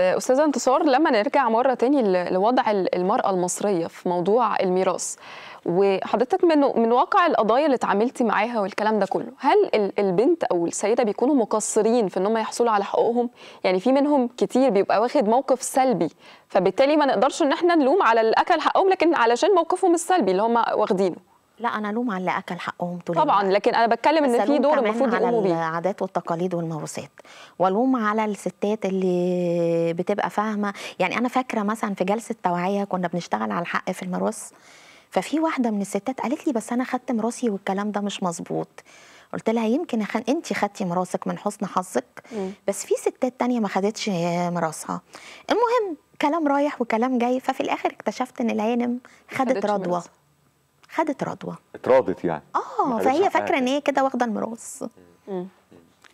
أستاذة انتصار لما نرجع مرة تاني لوضع المرأة المصرية في موضوع الميراث وحضرتك من من واقع القضايا اللي اتعاملتي معاها والكلام ده كله هل البنت او السيده بيكونوا مقصرين في ان هم يحصلوا على حقوقهم يعني في منهم كتير بيبقى واخد موقف سلبي فبالتالي ما نقدرش ان احنا نلوم على الاكل حقهم لكن علشان موقفهم السلبي اللي هم واخدينه لا انا لوم على اللي اكل حقهم طول طبعا لكن انا بتكلم ان في دور المفروض على العادات والتقاليد والموروثات والوم على الستات اللي بتبقى فاهمه يعني انا فاكره مثلا في جلسه توعيه كنا بنشتغل على الحق في الموروث ففي واحده من الستات قالت لي بس انا خدت مراسي والكلام ده مش مظبوط قلت لها يمكن أخن... انت خدتي مراسك من حسن حظك بس في ستات تانية ما خدتش مراسها المهم كلام رايح وكلام جاي ففي الاخر اكتشفت ان العينم خدت رضوه خدت رضوى اتراضت يعني اه فهي فاكره ان هي كده واخده الميراث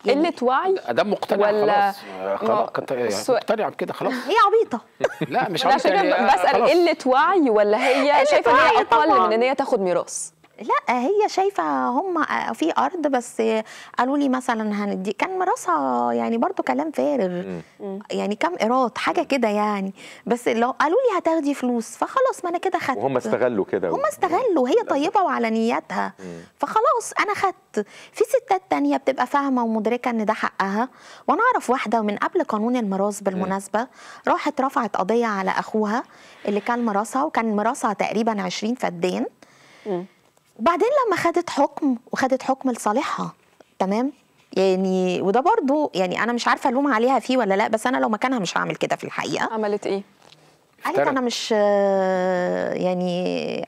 يعني قله وعي ده مقتنع ولا خلاص خلاص يعني مقتنع بكده خلاص هي عبيطه لا مش عبيطه عشان بسال قله وعي ولا هي شايفه ان هي اقل من ان هي تاخد ميراث لا هي شايفه هم آه، في ارض بس قالوا لي مثلا هندي كان مراسها يعني برضو كلام فارغ يعني كام ايراد حاجه كده يعني بس لو قالوا لي هتاخدي فلوس فخلاص ما انا كده خدت وهم استغلوا كده هم استغلوا هي طيبه وعلى نيتها فخلاص انا خدت في ستات تانية بتبقى فاهمه ومدركه ان ده حقها وانا اعرف واحده من قبل قانون المراس بالمناسبه راحت رفعت قضيه على اخوها اللي كان مراسها وكان مراسها تقريبا 20 فدان وبعدين لما خدت حكم وخدت حكم لصالحها تمام يعني وده برضو يعني انا مش عارفه الوم عليها فيه ولا لا بس انا لو مكانها مش هعمل كده في الحقيقه عملت ايه قالت انا مش آه، يعني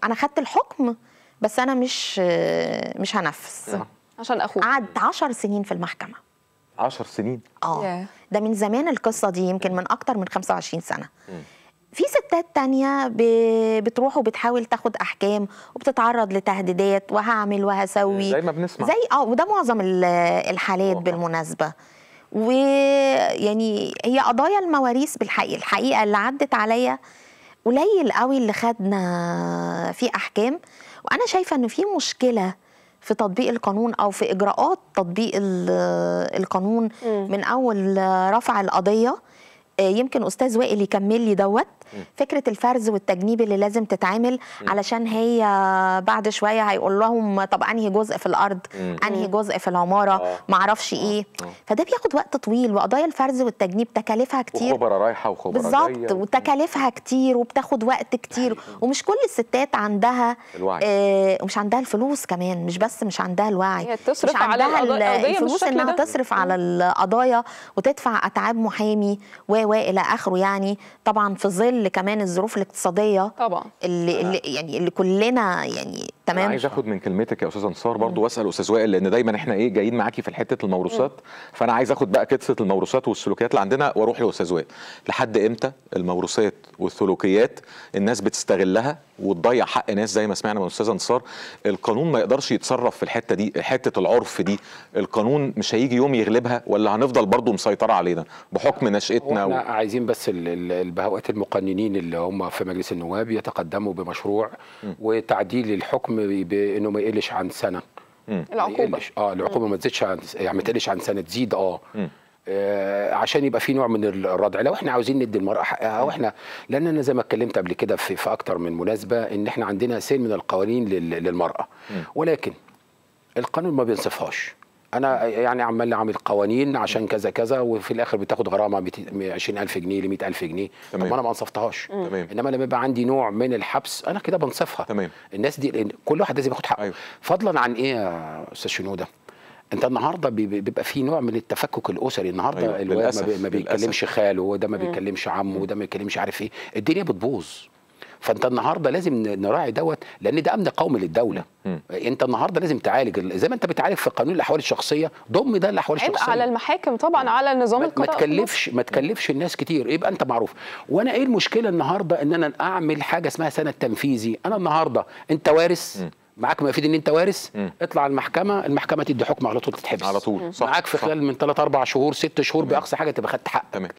انا خدت الحكم بس انا مش آه، مش هنفذ آه. عشان اخوك قعد 10 سنين في المحكمه 10 سنين اه ده من زمان القصه دي يمكن من اكتر من 25 سنه في الستات تانية بتروح وبتحاول تاخد احكام وبتتعرض لتهديدات وهعمل وهسوي زي ما بنسمع زي اه وده معظم الحالات أوه. بالمناسبه ويعني هي قضايا المواريث بالحقيقه الحقيقه اللي عدت عليا قليل قوي اللي خدنا في احكام وانا شايفه ان في مشكله في تطبيق القانون او في اجراءات تطبيق القانون م. من اول رفع القضيه آه، يمكن استاذ وائل يكمل لي دوت فكره الفرز والتجنيب اللي لازم تتعمل علشان هي بعد شويه هيقول لهم طب انهي جزء في الارض انهي جزء في العماره آه. معرفش آه. ايه فده بياخد وقت طويل وقضايا الفرز والتجنيب تكاليفها كتير وخبره رايحه وخبره بالظبط وتكاليفها كتير وبتاخد وقت كتير ومش كل الستات عندها الوعي ومش عندها الفلوس كمان مش بس مش عندها الوعي هي تصرف مش عندها على الفلوس انها تصرف على القضايا وتدفع اتعاب محامي و والى اخره يعني طبعا في ظل كمان الظروف الاقتصاديه طبعا اللي, اللي يعني اللي كلنا يعني تمام عايز اخد من كلمتك يا استاذ انصار برضو واسال استاذ وائل لان دايما احنا ايه جايين معاكي في حته الموروثات فانا عايز اخد بقى قصه الموروثات والسلوكيات اللي عندنا واروح لاستاذ وائل لحد امتى الموروثات والسلوكيات الناس بتستغلها وتضيع حق ناس زي ما سمعنا من استاذ انصار القانون ما يقدرش يتصرف في الحته دي حته العرف دي القانون مش هيجي يوم يغلبها ولا هنفضل برضو مسيطره علينا بحكم نشاتنا احنا و... عايزين بس البهوات المقننين اللي هم في مجلس النواب يتقدموا بمشروع وتعديل الحكم الحكم بانه ما يقلش عن سنه العقوبه اه العقوبه ما تزيدش عن يعني ما تقلش عن سنه تزيد اه آه عشان يبقى في نوع من الردع لو احنا عاوزين ندي المراه حقها او احنا لان انا زي ما اتكلمت قبل كده في, في اكتر من مناسبه ان احنا عندنا سن من القوانين للمراه ولكن القانون ما بينصفهاش انا يعني عمال اعمل قوانين عشان كذا كذا وفي الاخر بتاخد غرامه 20000 جنيه ل 100000 جنيه تمام. طب انا ما انصفتهاش تمام. انما لما يبقى عندي نوع من الحبس انا كده بنصفها تمام. الناس دي كل واحد لازم ياخد حقه أيوه. فضلا عن ايه يا استاذ شنوده انت النهارده بيبقى في نوع من التفكك الاسري النهارده أيوة. الواد ما بيتكلمش خاله وده ما بيتكلمش عمه وده ما بيتكلمش عارف ايه الدنيا بتبوظ فانت النهارده لازم نراعي دوت لان ده امن قومي للدوله م. انت النهارده لازم تعالج زي ما انت بتعالج في قانون الاحوال الشخصيه ضم ده الاحوال الشخصيه على المحاكم طبعا نعم. على النظام القضائي ما تكلفش ما تكلفش الناس كتير يبقى انت معروف وانا ايه المشكله النهارده ان انا اعمل حاجه اسمها سند تنفيذي انا النهارده انت وارث معاك ما يفيد ان انت وارث اطلع المحكمه المحكمه تدي حكم على طول تتحبس على طول صح معاك في خلال من 3 4 شهور 6 شهور باقصى حاجه تبقى خدت حقك تمام